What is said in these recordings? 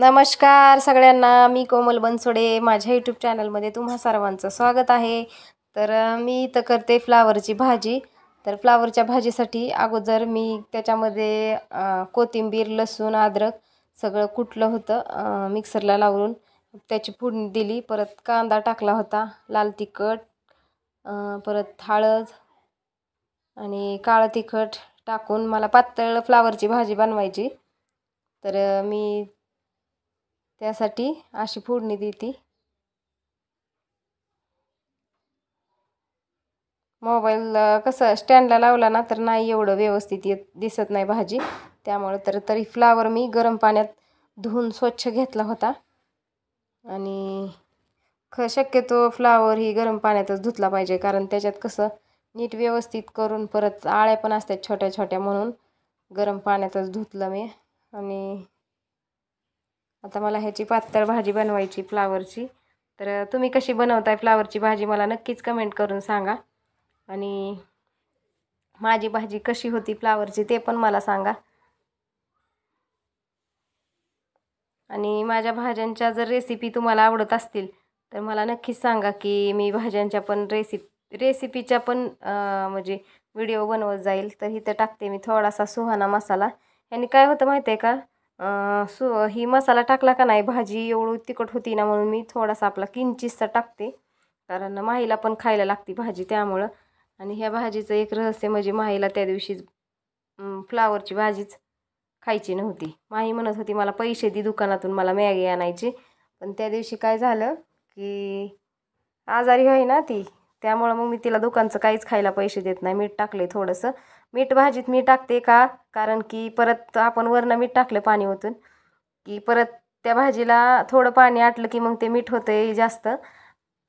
नमस्कार सगळ्यांना मी कोमल बनसोडे माझ्या यूट्यूब चॅनलमध्ये तुम्हा सर्वांचं स्वागत आहे तर मी इथं करते फ्लावरची भाजी तर फ्लावरच्या भाजीसाठी अगोदर मी त्याच्यामध्ये कोथिंबीर लसूण अद्रक सगळं कुटलं होतं मिक्सरला लावून त्याची फोडणी दिली परत कांदा टाकला होता लाल तिखट परत हळद आणि काळं तिखट टाकून मला पातळ फ्लावरची भाजी बनवायची तर मी त्यासाठी अशी फोडणी देते मोबाईल कसं स्टँडला लावला ना तर नाही एवढं व्यवस्थित येत दिसत नाही भाजी त्यामुळं तर तरी फ्लावर मी गरम पाण्यात धुवून स्वच्छ घेतला होता आणि ख शक्यतो फ्लावर ही गरम पाण्यातच धुतला पाहिजे कारण त्याच्यात कसं नीट व्यवस्थित करून परत आळ्या पण असतात छोट्या छोट्या म्हणून गरम पाण्यातच धुतलं मी आणि आता मला ह्याची पातळ भाजी बनवायची फ्लावरची तर तुम्ही कशी बनवताय फ्लावरची भाजी मला नक्कीच कमेंट करून सांगा आणि माझी भाजी कशी होती फ्लावरची ते पण मला सांगा आणि माझ्या भाज्यांच्या जर रेसिपी तुम्हाला आवडत असतील तर मला नक्कीच सांगा की मी भाज्यांच्या पण रेसिप रेसिपीच्या पण म्हणजे व्हिडिओ बनवत जाईल तर इथं टाकते मी थोडासा सुहाना मसाला यांनी काय होतं माहिती आहे का सु ही मसाला टाकला का नाही भाजी एवढं तिखट होती ना म्हणून मी थोडासा आपला किंचिसचा टाकते कारण माहीला पण खायला लागते भाजी त्यामुळं आणि ह्या भाजीचं एक रहस्य म्हणजे माहीला त्या दिवशीच फ्लावरची भाजीच खायची नव्हती माही म्हणत होती मला पैसे दी दुकानातून मला मॅगी आणायची पण त्या दिवशी काय झालं की आजारी आहे ना ती त्यामुळं मग मी तिला दुकानचं काहीच खायला पैसे देत नाही मीठ टाकले थोडंसं मीठ भाजीत मी टाकते का कारण की परत आपण वरनं मीठ टाकलं पाणी ओतून की परत त्या भाजीला थोडं पाणी आटलं की मग ते मीठ होतंय जास्त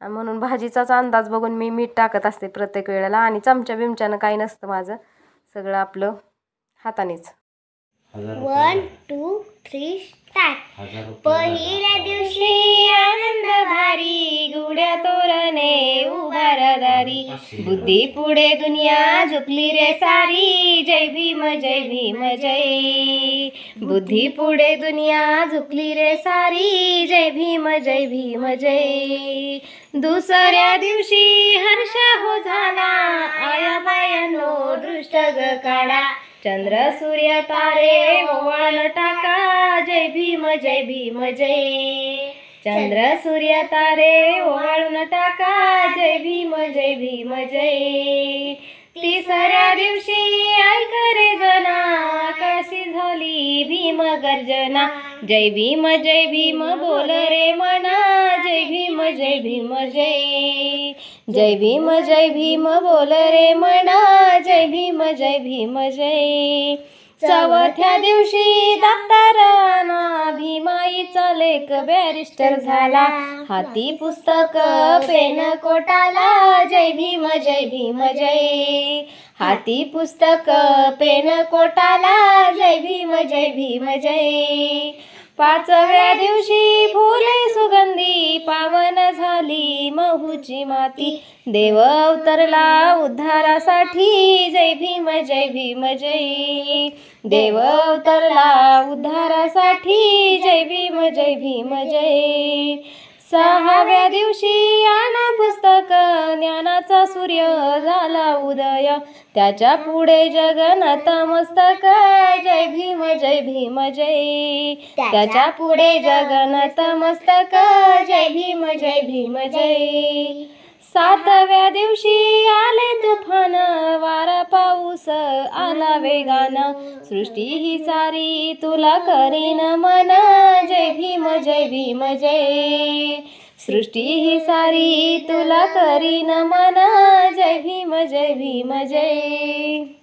म्हणून भाजीचाच अंदाज बघून मी मीठ टाकत असते प्रत्येक वेळेला आणि चमच्या बिमच्यानं काही नसतं माझं सगळं आपलं हातानेच वन टू थ्री स्टार्ट पहिल्या दिवशी आनंद भारी गुड्या तोरणे उभारदारी बुद्धी पुढे दुनिया झुकली रे सारी जय भीम जय भीम जय बुद्धी पुढे दुनिया झुकली रे सारी जय भीम जय भीम जय दुसऱ्या दिवशी हर्ष हो झाला आया बायानो दृष्ट काढा चंद्र सूर्य तारे ओवाळ टाका जय भीम जय भीम जय चंद्र सूर्य तारे ओवाळून टाका जय भीम जय भीम जय तिसऱ्या दिवशी रे जना आकाशी झाली भीम गर्जना जय भीम जय भीम बोल रे मना जय भीम जय भीम जय जय भीम जय भीम बोल रे म्हणा जय भीम जय भीम जय चौथ्या दिवशी दाताराना भीमाईचा लेख बॅरिस्टर झाला हाती पुस्तक पेन कोटाला जय भीम जय भीम जय हाती पुस्तक पेन कोटाला जय भीम जय भीम जय पाचव्या दिवशी फुले सुगंधी पावन झाली महूची माती देव अवतरला उद्धारासाठी जय भीम जय भीम जय देव अवतरला उद्धारासाठी जय भीम जय भीम जय सहाव्या दिवशी आणा पुस्तक ज्ञानाचा सूर्य झाला उदय त्याच्या पुढे जगन्नाथ मस्तक जय भीम जय भीम जय त्याच्या पुढे मस्तक जय भीम जय भीम जय सातव्या दिवशी आले तुफान वारा पाऊस आला वेगानं सृष्टी ही सारी तुला करीन मन जय भीम जय भीम जय सृष्टी ही सारी तुला करीन मन जय भीम जय भीम जय